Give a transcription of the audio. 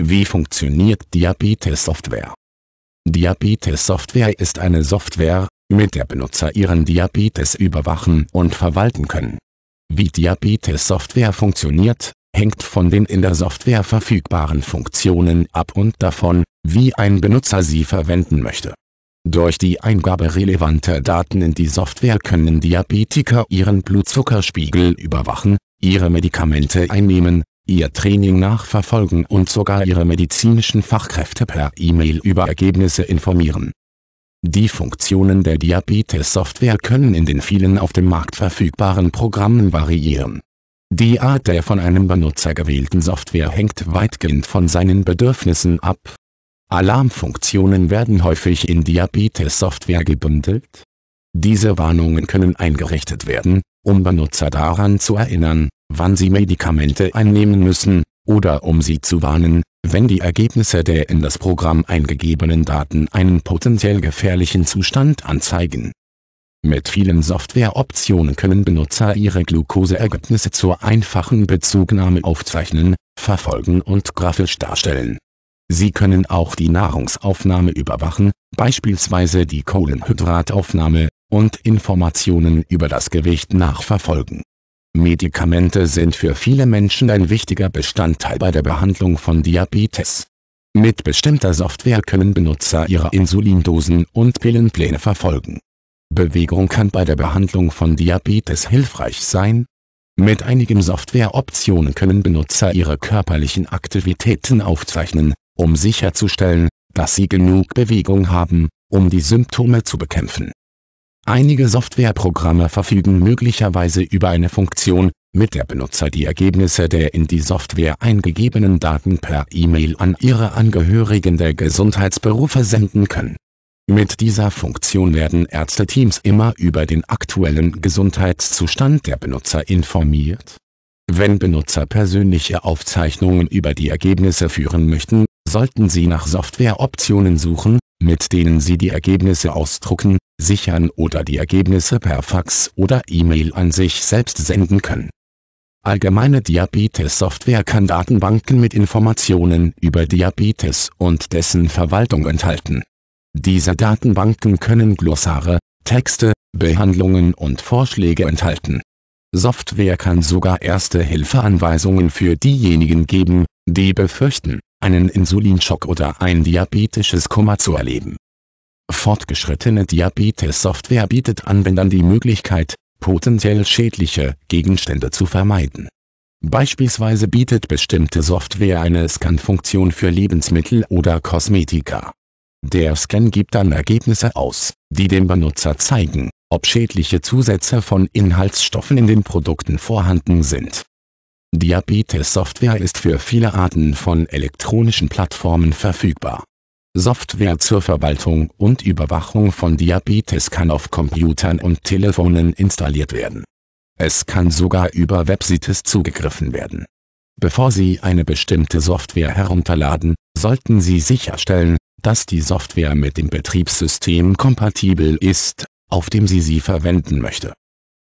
Wie funktioniert Diabetes-Software? Diabetes-Software ist eine Software, mit der Benutzer ihren Diabetes überwachen und verwalten können. Wie Diabetes-Software funktioniert, hängt von den in der Software verfügbaren Funktionen ab und davon, wie ein Benutzer sie verwenden möchte. Durch die Eingabe relevanter Daten in die Software können Diabetiker ihren Blutzuckerspiegel überwachen, ihre Medikamente einnehmen ihr Training nachverfolgen und sogar ihre medizinischen Fachkräfte per E-Mail über Ergebnisse informieren. Die Funktionen der Diabetes-Software können in den vielen auf dem Markt verfügbaren Programmen variieren. Die Art der von einem Benutzer gewählten Software hängt weitgehend von seinen Bedürfnissen ab. Alarmfunktionen werden häufig in Diabetes-Software gebündelt. Diese Warnungen können eingerichtet werden, um Benutzer daran zu erinnern, wann sie Medikamente einnehmen müssen, oder um sie zu warnen, wenn die Ergebnisse der in das Programm eingegebenen Daten einen potenziell gefährlichen Zustand anzeigen. Mit vielen Softwareoptionen können Benutzer ihre Glukoseergebnisse zur einfachen Bezugnahme aufzeichnen, verfolgen und grafisch darstellen. Sie können auch die Nahrungsaufnahme überwachen, beispielsweise die Kohlenhydrataufnahme, und Informationen über das Gewicht nachverfolgen Medikamente sind für viele Menschen ein wichtiger Bestandteil bei der Behandlung von Diabetes. Mit bestimmter Software können Benutzer ihre Insulindosen und Pillenpläne verfolgen. Bewegung kann bei der Behandlung von Diabetes hilfreich sein. Mit einigen Softwareoptionen können Benutzer ihre körperlichen Aktivitäten aufzeichnen, um sicherzustellen, dass sie genug Bewegung haben, um die Symptome zu bekämpfen Einige Softwareprogramme verfügen möglicherweise über eine Funktion, mit der Benutzer die Ergebnisse der in die Software eingegebenen Daten per E-Mail an ihre Angehörigen der Gesundheitsberufe senden können. Mit dieser Funktion werden Ärzteteams immer über den aktuellen Gesundheitszustand der Benutzer informiert. Wenn Benutzer persönliche Aufzeichnungen über die Ergebnisse führen möchten, sollten sie nach Softwareoptionen suchen, mit denen Sie die Ergebnisse ausdrucken, sichern oder die Ergebnisse per Fax oder E-Mail an sich selbst senden können. Allgemeine Diabetes-Software kann Datenbanken mit Informationen über Diabetes und dessen Verwaltung enthalten. Diese Datenbanken können Glossare, Texte, Behandlungen und Vorschläge enthalten. Software kann sogar erste Hilfeanweisungen für diejenigen geben, die befürchten, einen Insulinschock oder ein diabetisches Koma zu erleben. Fortgeschrittene Diabetes-Software bietet Anwendern die Möglichkeit, potenziell schädliche Gegenstände zu vermeiden. Beispielsweise bietet bestimmte Software eine Scan-Funktion für Lebensmittel oder Kosmetika. Der Scan gibt dann Ergebnisse aus, die dem Benutzer zeigen, ob schädliche Zusätze von Inhaltsstoffen in den Produkten vorhanden sind. Diabetes-Software ist für viele Arten von elektronischen Plattformen verfügbar. Software zur Verwaltung und Überwachung von Diabetes kann auf Computern und Telefonen installiert werden. Es kann sogar über Websites zugegriffen werden. Bevor Sie eine bestimmte Software herunterladen, sollten Sie sicherstellen, dass die Software mit dem Betriebssystem kompatibel ist, auf dem Sie sie verwenden möchte